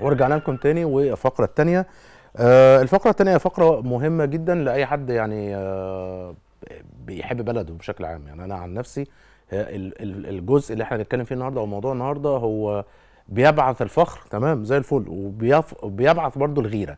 ورجعنا لكم تاني التانية الثانيه الفقره الثانيه فقره مهمه جدا لاي حد يعني آه، بيحب بلده بشكل عام يعني انا عن نفسي آه، الجزء اللي احنا هنتكلم فيه النهارده او موضوع النهارده هو بيبعث الفخر تمام زي الفل وبيبعث برضو الغيره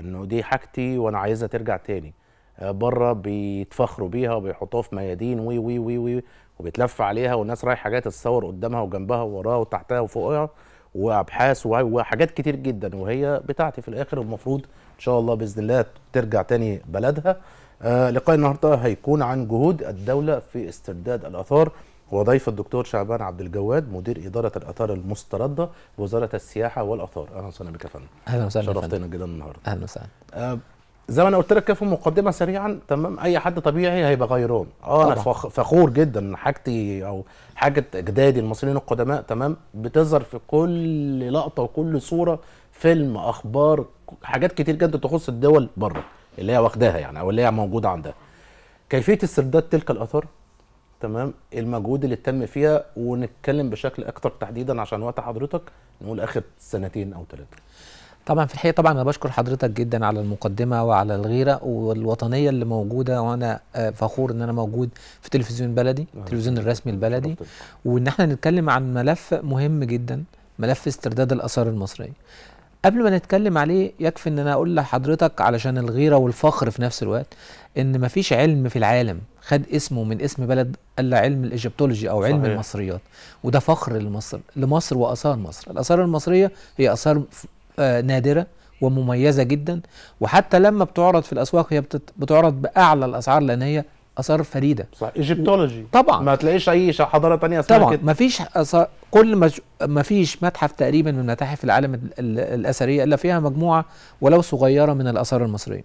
انه دي حاجتي وانا عايزها ترجع تاني آه، بره بيتفخروا بيها وبيحطوها في ميادين وي وي وي وي وبيتلف عليها والناس رايحه جايه تتصور قدامها وجنبها ووراها وتحتها وفوقها وابحاث وحاجات كتير جدا وهي بتاعتي في الاخر المفروض ان شاء الله باذن الله ترجع تاني بلدها آه لقاء النهارده هيكون عن جهود الدوله في استرداد الاثار وضيف الدكتور شعبان عبد الجواد مدير اداره الاثار المسترده بوزاره السياحه والاثار اهلا وسهلا بك يا فندم اهلا وسهلا شرفتنا جدا النهارده اهلا وسهلا آه، زي ما انا قلت لك كده في المقدمه سريعا تمام اي حد طبيعي هيبقى غيران اه انا فخور جدا ان حاجتي او حاجه اجدادي المصريين القدماء تمام بتظهر في كل لقطه وكل صوره فيلم اخبار حاجات كتير جدا تخص الدول بره اللي هي واخداها يعني او اللي هي موجوده عندها كيفيه استرداد تلك الاثار تمام المجهود اللي تم فيها ونتكلم بشكل اكتر تحديدا عشان وقت حضرتك نقول اخر سنتين او ثلاثه طبعا في الحقيقه طبعا انا بشكر حضرتك جدا على المقدمه وعلى الغيره والوطنيه اللي موجوده وانا آه، فخور ان انا موجود في تلفزيون بلدي التلفزيون آه. الرسمي البلدي وان احنا نتكلم عن ملف مهم جدا ملف استرداد الاثار المصريه قبل ما نتكلم عليه يكفي ان انا اقول لحضرتك علشان الغيره والفخر في نفس الوقت ان مفيش علم في العالم خد اسمه من اسم بلد الا علم الايجيبتولوجي او علم صحيح. المصريات وده فخر لمصر لمصر واثار مصر الاثار المصريه هي اثار آه، نادرة ومميزة جدا وحتى لما بتعرض في الأسواق هي بتعرض بأعلى الأسعار لأن هي اثار فريده صح ايجيبتولوجي طبعا ما تلاقيش اي حضاره تانية اسمها طبعا كده. مفيش أثار كل ما مفيش متحف تقريبا من متاحف العالم الاثريه الا فيها مجموعه ولو صغيره من الاثار المصريه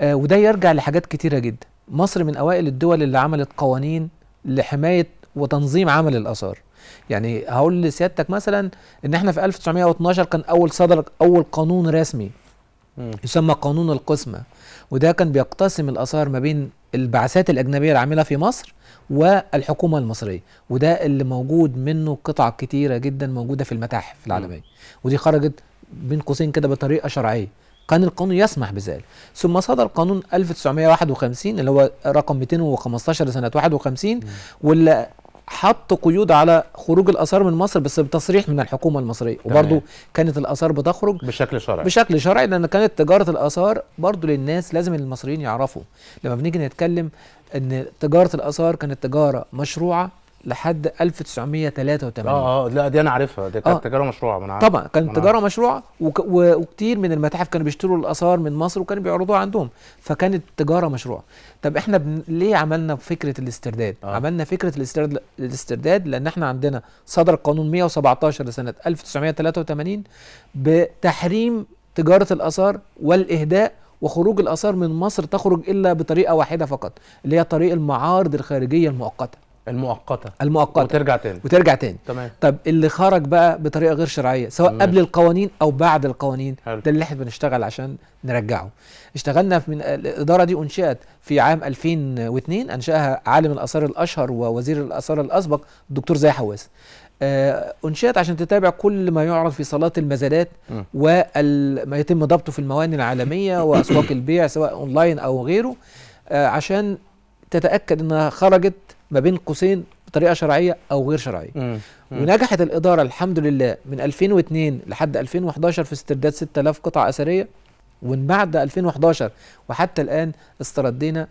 آه وده يرجع لحاجات كتيره جدا مصر من اوائل الدول اللي عملت قوانين لحمايه وتنظيم عمل الاثار يعني هقول لسيادتك مثلا ان احنا في 1912 كان اول صدر اول قانون رسمي يسمى قانون القسمه وده كان بيقتسم الاثار ما بين البعثات الاجنبيه العامله في مصر والحكومه المصريه وده اللي موجود منه قطع كتيره جدا موجوده في المتاحف العالميه ودي خرجت بين قوسين كده بطريقه شرعيه كان القانون يسمح بذلك ثم صدر قانون 1951 اللي هو رقم 215 لسنه 51 واللي حط قيود على خروج الاثار من مصر بس بتصريح من الحكومه المصريه وبرضه كانت الاثار بتخرج بشكل شرعي بشكل شرعي لان كانت تجاره الاثار برضه للناس لازم المصريين يعرفوا لما بنيجي نتكلم ان تجاره الاثار كانت تجاره مشروعه لحد 1983 اه اه لا دي انا عارفها دي كانت آه. تجاره مشروعه انا عارف. طبعا كانت تجاره مشروعه وك... وكتير من المتاحف كانوا بيشتروا الاثار من مصر وكانوا بيعرضوها عندهم فكانت تجاره مشروعه طب احنا بن... ليه عملنا فكره الاسترداد آه. عملنا فكره الاسترد... الاسترداد لان احنا عندنا صدر قانون 117 لسنه 1983 بتحريم تجاره الاثار والاهداء وخروج الاثار من مصر تخرج الا بطريقه واحده فقط اللي هي طريق المعارض الخارجيه المؤقته المؤقته المؤقته وترجع تاني وترجع تاني تمام طب اللي خرج بقى بطريقه غير شرعيه سواء تمام. قبل القوانين او بعد القوانين حلو. ده اللي احنا بنشتغل عشان نرجعه اشتغلنا في من الاداره دي انشئت في عام 2002 انشاها عالم الاثار الاشهر ووزير الاثار الاسبق الدكتور زاهي حواس آه، انشئت عشان تتابع كل ما يعرض في صالات المزادات وما يتم ضبطه في المواني العالميه واسواق البيع سواء اونلاين او غيره آه، عشان تتاكد انها خرجت ما بين قوسين بطريقه شرعيه او غير شرعيه مم. ونجحت الاداره الحمد لله من 2002 لحد 2011 في استرداد 6000 قطعه اثريه ومن بعد 2011 وحتى الان استردينا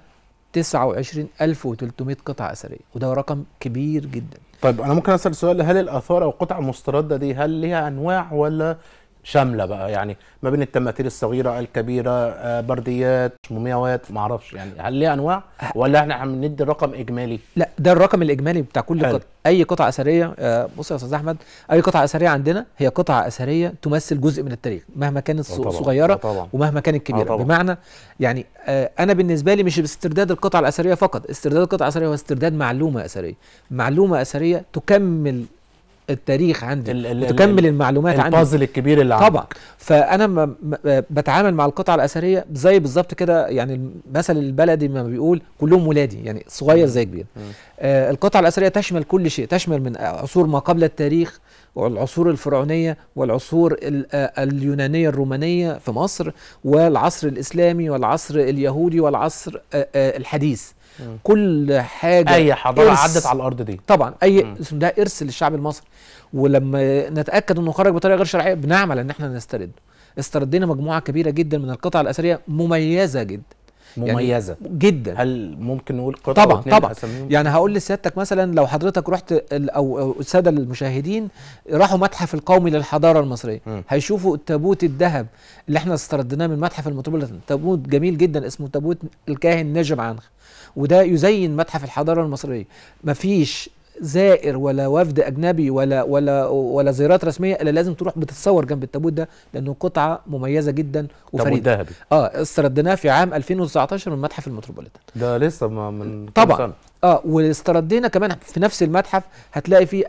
29300 قطعه اثريه وده رقم كبير جدا طيب انا ممكن اسال سؤال هل الاثار او القطع المسترده دي هل ليها انواع ولا شامله بقى يعني ما بين التماثيل الصغيره الكبيره آه، برديات مومياوات ما اعرفش يعني هل ليها انواع ولا احنا ندي رقم اجمالي لا ده الرقم الاجمالي بتاع كل قطعه اي قطعه اثريه آه، بص يا استاذ احمد اي قطعه اثريه عندنا هي قطعه اثريه تمثل جزء من التاريخ مهما كانت آه، صغيره ومهما كانت كبيره بمعنى يعني انا بالنسبه لي مش باسترداد القطعه الاثريه فقط استرداد القطعه الاثريه هو استرداد معلومه اثريه معلومه اثريه تكمل التاريخ عندي ال وتكمل المعلومات عندي البازل الكبير اللي عندك طبعا فانا بتعامل مع القطعه الاثريه زي بالظبط كده يعني المثل البلدي ما بيقول كلهم ولادي يعني صغير زي كبير آه القطعه الاثريه تشمل كل شيء تشمل من عصور ما قبل التاريخ والعصور الفرعونية والعصور آه، اليونانية الرومانية في مصر والعصر الإسلامي والعصر اليهودي والعصر آه، آه، الحديث م. كل حاجة أي حضارة عدت على الأرض دي طبعا أي م. ده إرث للشعب المصري ولما نتأكد أنه خرج بطريقة غير شرعية بنعمل أن احنا نسترده استردينا مجموعة كبيرة جدا من القطع الأثرية مميزة جدا يعني مميزه يعني جدا هل ممكن نقول قطعه طبعا طبعا يعني هقول لسيادتك مثلا لو حضرتك رحت او الساده المشاهدين راحوا متحف القومي للحضاره المصريه م. هيشوفوا التابوت الذهب اللي احنا استردناه من متحف المتروبوليتان تابوت جميل جدا اسمه تابوت الكاهن نجم عنخ وده يزين متحف الحضاره المصريه مفيش زائر ولا وفد اجنبي ولا ولا ولا زيارات رسميه الا لازم تروح بتتصور جنب التابوت ده لانه قطعه مميزه جدا وفريده ذهبي اه استردناه في عام 2019 من متحف المتروبوليتان ده لسه ما من طبعا سنة. اه واستردينا كمان في نفس المتحف هتلاقي فيه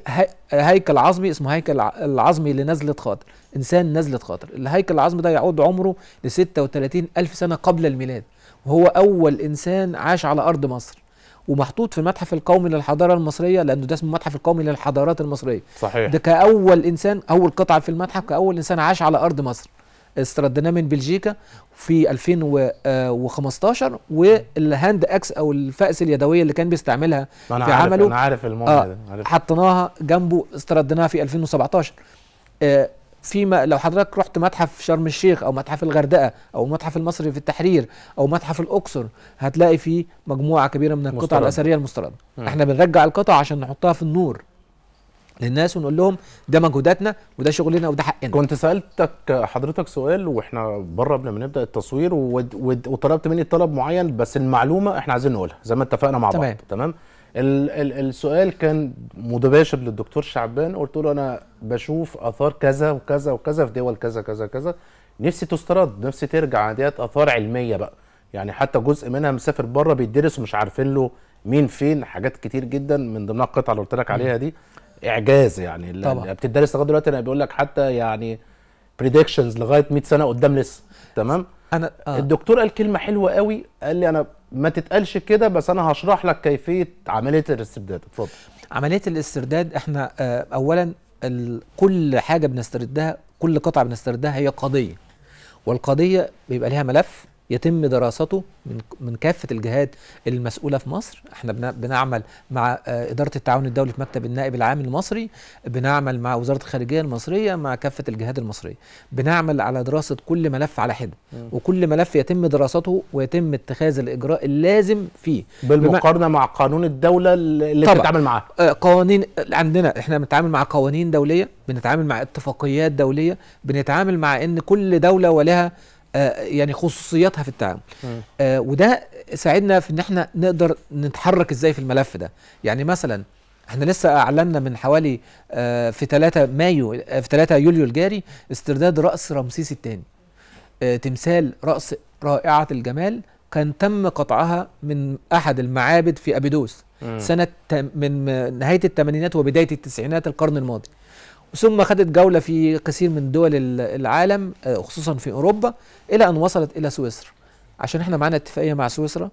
هيكل عظمي اسمه هيكل العظمي لنزله خاطر انسان نزله خاطر الهيكل العظمي ده يعود عمره ل 36 الف سنه قبل الميلاد وهو اول انسان عاش على ارض مصر ومحطوط في المتحف القومي للحضاره المصريه لانه ده اسمه المتحف القومي للحضارات المصريه صحيح ده كاول انسان اول قطعه في المتحف كاول انسان عاش على ارض مصر استردناه من بلجيكا في 2015 والهاند اكس او الفأس اليدويه اللي كان بيستعملها أنا في عارف عمله انا عارف الموضوع آه ده حطيناها جنبه استردناها في 2017 آه فيما لو حضرتك رحت متحف شرم الشيخ او متحف الغردقه او المتحف المصري في التحرير او متحف الاقصر هتلاقي فيه مجموعه كبيره من القطع مسترد. الاثريه المستردة احنا بنرجع القطع عشان نحطها في النور للناس ونقول لهم ده مجهوداتنا وده شغلنا وده حقنا كنت سالتك حضرتك سؤال واحنا بره قبل ما نبدا التصوير وطلبت مني طلب معين بس المعلومه احنا عايزين نقولها زي ما اتفقنا مع تمام. بعض تمام السؤال كان متباشر للدكتور شعبان قلت له انا بشوف اثار كذا وكذا وكذا في دول كذا كذا كذا نفسي تسترد نفسي ترجع ديت اثار علميه بقى يعني حتى جزء منها مسافر بره بيدرس ومش عارفين له مين فين حاجات كتير جدا من ضمنها القطعه اللي قلت لك عليها دي اعجاز يعني اللي بتدرس لغايه دلوقتي انا بيقول لك حتى يعني بريدكشنز لغايه 100 سنه قدام لسه تمام انا آه. الدكتور قال كلمه حلوه قوي قال لي انا ما تتقالش كده بس انا هشرح لك كيفيه عمليه الاسترداد اتفضل عمليه الاسترداد احنا آه، اولا كل حاجه بنستردها كل قطعه بنستردها هي قضيه والقضيه بيبقى ليها ملف يتم دراسته من من كافه الجهات المسؤوله في مصر احنا بنعمل مع آه، اداره التعاون الدولي في مكتب النائب العام المصري بنعمل مع وزاره الخارجيه المصريه مع كافه الجهات المصريه بنعمل على دراسه كل ملف على حده وكل ملف يتم دراسته ويتم اتخاذ الاجراء اللازم فيه بالمقارنه مع قانون الدوله اللي بتتعامل معاه آه، قوانين عندنا احنا بنتعامل مع قوانين دوليه بنتعامل مع اتفاقيات دوليه بنتعامل مع ان كل دوله ولها آه، يعني خصوصياتها في التعامل آه، وده ساعدنا في ان احنا نقدر نتحرك ازاي في الملف ده يعني مثلا احنا لسه اعلنا من حوالي آه، في 3 مايو في 3 يوليو الجاري استرداد راس رمسيس الثاني تمثال راس رائعه الجمال كان تم قطعها من احد المعابد في ابيدوس سنه من نهايه الثمانينات وبدايه التسعينات القرن الماضي ثم خدت جولة في كثير من دول العالم آه، خصوصا في أوروبا إلى أن وصلت إلى سويسرا عشان احنا معانا اتفاقية مع سويسرا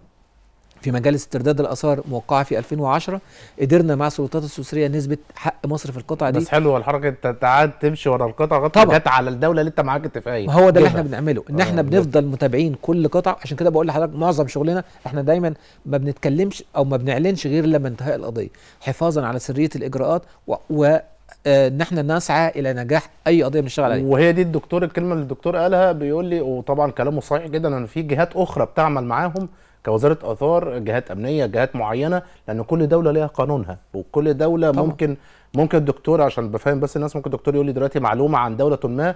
في مجال استرداد الاثار موقعه في 2010 قدرنا مع السلطات السويسريه نثبت حق مصر في القطعه دي بس حلوه الحركه انت تعاد تمشي ورا القطعه طبعا جت على الدوله اللي انت معاك اتفاقيه ما هو ده اللي احنا بنعمله ان آه، احنا بنفضل متابعين كل قطعه عشان كده بقول لحضرتك معظم شغلنا احنا دايما ما بنتكلمش او ما بنعلنش غير لما انتهاء القضيه حفاظا على سريه الاجراءات و, و آه، ان احنا نسعى الى نجاح اي قضيه بنشتغل عليها وهي دي الدكتور الكلمه اللي الدكتور قالها بيقول لي وطبعا كلامه صحيح جدا ان في جهات اخرى بتعمل معاهم كوزاره اثار جهات امنيه جهات معينه لان كل دوله ليها قانونها وكل دوله طبعا. ممكن ممكن الدكتور عشان بفهم بس الناس ممكن الدكتور يقول لي دلوقتي معلومه عن دوله ما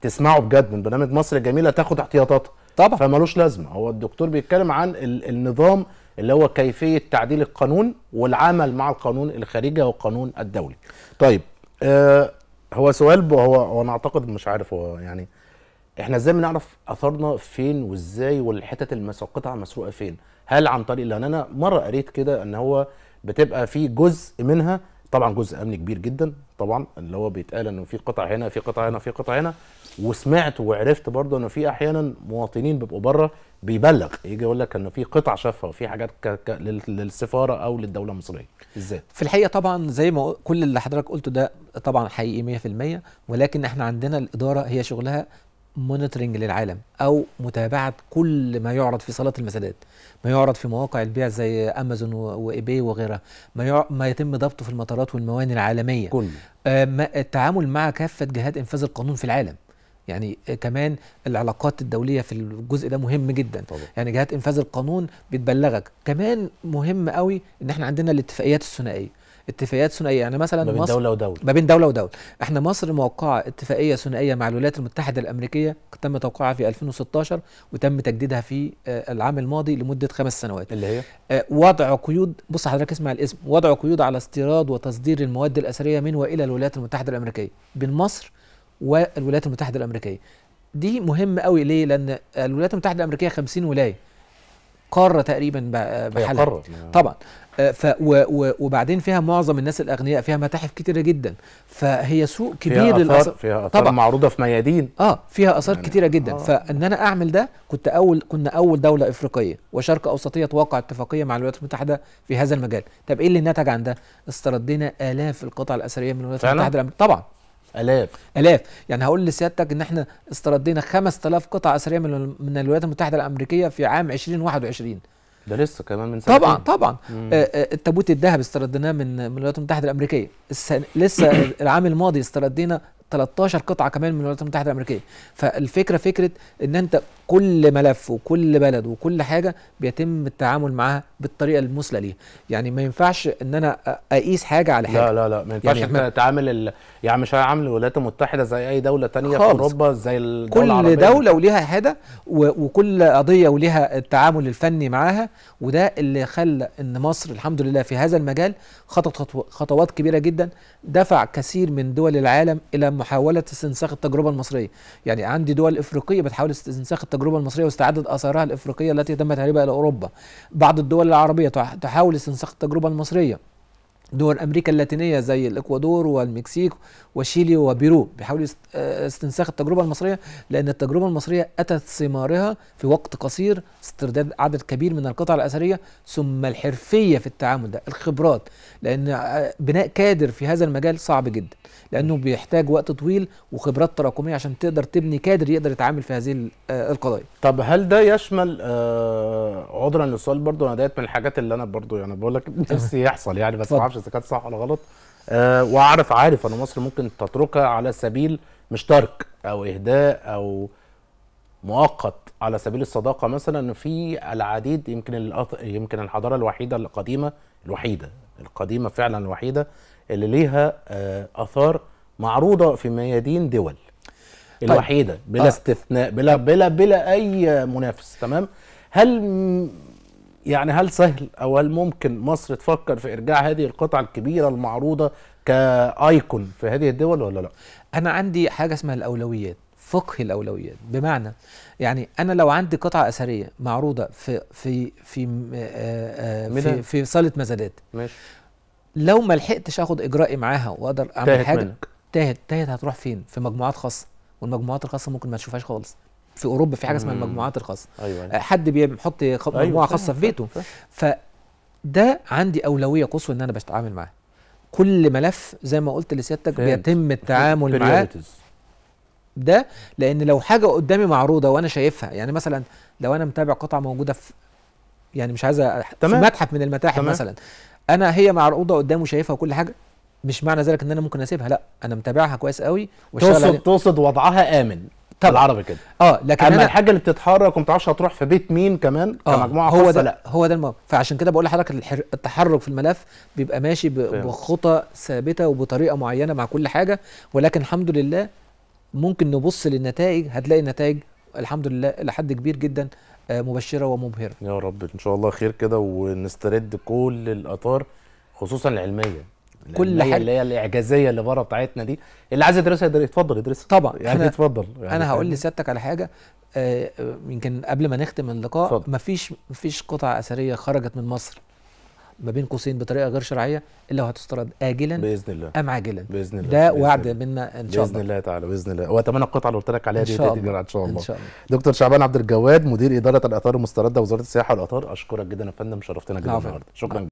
تسمعه بجد من برنامج مصر الجميله تاخد احتياطاتها طبعا فمالوش لازمه هو الدكتور بيتكلم عن النظام اللي هو كيفيه تعديل القانون والعمل مع القانون الخارجي والقانون الدولي طيب آه، هو سؤال هو هو انا اعتقد مش عارف هو يعني احنا ازاي بنعرف اثرنا فين وازاي والحتت المسقطه مسروقه فين هل عن طريق لان انا مره قريت كده ان هو بتبقى في جزء منها طبعا جزء امني كبير جدا طبعا اللي هو بيتقال انه في قطع هنا في قطع هنا في قطع هنا وسمعت وعرفت برضه ان في احيانا مواطنين بيبقوا بره بيبلغ يجي يقول لك ان في قطع شافها وفي حاجات ك... ك... للسفاره او للدوله المصريه ازاي في الحقيقه طبعا زي ما كل اللي حضرتك قلته ده طبعا حقيقي 100% ولكن احنا عندنا الاداره هي شغلها مونيتورنج للعالم او متابعه كل ما يعرض في صالات المسادات ما يعرض في مواقع البيع زي امازون وايباي وغيرها ما, يع... ما يتم ضبطه في المطارات والمواني العالميه كله آه التعامل مع كافه جهات انفاذ القانون في العالم يعني كمان العلاقات الدوليه في الجزء ده مهم جدا طبعا. يعني جهات انفاذ القانون بتبلغك كمان مهم قوي ان احنا عندنا الاتفاقيات الثنائيه اتفاقيات ثنائيه يعني مثلا ما بين مصر دوله ودوله ما بين دوله ودوله احنا مصر موقعه اتفاقيه ثنائيه مع الولايات المتحده الامريكيه تم توقيعها في 2016 وتم تجديدها في آه، العام الماضي لمده خمس سنوات اللي هي آه، وضع قيود بص حضرتك اسمع الاسم وضع قيود على استيراد وتصدير المواد الاثريه من والى الولايات المتحده الامريكيه بين مصر والولايات المتحده الامريكيه دي مهم قوي ليه لان الولايات المتحده الامريكيه 50 ولايه قاره تقريبا بحالها قارة. طبعا آه، ف و و وبعدين فيها معظم الناس الاغنياء فيها متاحف كتيره جدا فهي سوق كبير فيها للأثار أثار فيها اثار طبعا معروضه في ميادين اه فيها اثار يعني كتيره جدا آه. فان انا اعمل ده كنت اول كنا اول دوله افريقيه وشرق اوسطيه توقع اتفاقيه مع الولايات المتحده في هذا المجال طب ايه اللي نتج عن ده استردينا الاف القطع الاثريه من الولايات المتحده طبعا الاف الاف يعني هقول لسيادتك ان احنا استردينا 5000 قطعه اثريه من من الولايات المتحده الامريكيه في عام 2021 ده لسه كمان من سنة طبعا طبعا آه،, آه التابوت الذهبي استرديناه من من الولايات المتحده الامريكيه السن... لسه العام الماضي استردينا 13 قطعه كمان من الولايات المتحده الامريكيه فالفكره فكره ان انت كل ملف وكل بلد وكل حاجه بيتم التعامل معاها بالطريقه المثلى ليها يعني ما ينفعش ان انا اقيس حاجه على حاجه لا لا لا ما ينفعش يعني انت تعامل ال... يعني مش هعمل الولايات المتحده زي اي دوله تانية خالص. في اوروبا زي الدوله كل العربية. دوله وليها هدى و... وكل قضيه وليها التعامل الفني معاها وده اللي خلى ان مصر الحمد لله في هذا المجال خطت خطو... خطوات كبيره جدا دفع كثير من دول العالم الى محاوله استنساخ التجربه المصريه يعني عندي دول افريقيه بتحاول استنساخ التجربه التجربة المصرية واستعادة آثارها الإفريقية التي تم تهريبها إلى أوروبا بعض الدول العربية تحاول استنساخ التجربة المصرية دول امريكا اللاتينيه زي الاكوادور والمكسيك وشيلي وبيرو بيحاولوا آه، استنساخ التجربه المصريه لان التجربه المصريه اتت ثمارها في وقت قصير استرداد عدد كبير من القطع الاثريه ثم الحرفيه في التعامل ده الخبرات لان آه، بناء كادر في هذا المجال صعب جدا لانه بيحتاج وقت طويل وخبرات تراكميه عشان تقدر تبني كادر يقدر يتعامل في هذه آه، القضايا طب هل ده يشمل عذرا للسؤال برضو انا ديت من الحاجات اللي انا برضو يعني بقول لك نفسي يحصل يعني بس ما اعرفش اذا كانت صح ولا غلط أه واعرف عارف ان مصر ممكن تتركها على سبيل مش ترك او اهداء او مؤقت على سبيل الصداقه مثلا في العديد يمكن يمكن الحضاره الوحيده القديمه الوحيده القديمه فعلا الوحيده اللي ليها آه، اثار معروضه في ميادين دول طيب. الوحيده بلا آه. استثناء بلا بلا بلا اي منافس تمام هل يعني هل سهل او هل ممكن مصر تفكر في ارجاع هذه القطعه الكبيره المعروضه كايكون في هذه الدول ولا لا؟ انا عندي حاجه اسمها الاولويات فقه الاولويات بمعنى يعني انا لو عندي قطعه اثريه معروضه في في في آآ آه، آآ آه، في, في صاله مزادات ماشي لو ما لحقتش اخد اجرائي معاها واقدر اعمل حاجه تاهت تاهت هتروح فين؟ في مجموعات خاصه والمجموعات الخاصه ممكن ما تشوفهاش خالص في اوروبا في حاجه اسمها المجموعات الخاصه أيوة. آه، حد بيحط أيوة، مجموعه أيوة. خاصه في بيته فده عندي اولويه قصوى ان انا بتعامل معاه كل ملف زي ما قلت لسيادتك بيتم التعامل معاه ده لان لو حاجه قدامي معروضه وانا شايفها يعني مثلا لو انا متابع قطعه موجوده في يعني مش عايز في متحف من المتاحف مثلا انا هي معروضه قدامي وشايفها وكل حاجه مش معنى ذلك ان انا ممكن اسيبها لا انا متابعها كويس قوي تقصد تقصد وضعها امن طب العربي كده اه لكن اما أنا الحاجه اللي بتتحرك وما تعرفش هتروح في بيت مين كمان آه كمجموعه هو ده لا هو ده الموضوع فعشان كده بقول لحضرتك التحرك في الملف بيبقى ماشي بخطى ثابته وبطريقه معينه مع كل حاجه ولكن الحمد لله ممكن نبص للنتائج هتلاقي النتائج الحمد لله لحد كبير جدا آه، مبشره ومبهره يا رب ان شاء الله خير كده ونسترد كل الاثار خصوصا العلميه كل حاجه اللي هي الاعجازيه اللي بره بتاعتنا دي اللي عايز يدرسها يتفضل يدرسها طبعا يعني يتفضل يعني انا هقول لسيادتك على حاجه آه، آه، يمكن آه قبل ما نختم اللقاء فضل. مفيش مفيش قطعه اثريه خرجت من مصر ما بين قوسين بطريقه غير شرعيه الا وهتسترد اجلا باذن الله ام عاجلا باذن الله ده وعد منا ان شاء الله باذن الله تعالى باذن الله واتمنى القطعه اللي قلت لك عليها دي تاتي ان شاء الله ان شاء الله دكتور شعبان عبد الجواد مدير اداره الاثار المسترده وزاره السياحه والاثار اشكرك جدا يا فندم شرفتنا جدا النهارده شكرا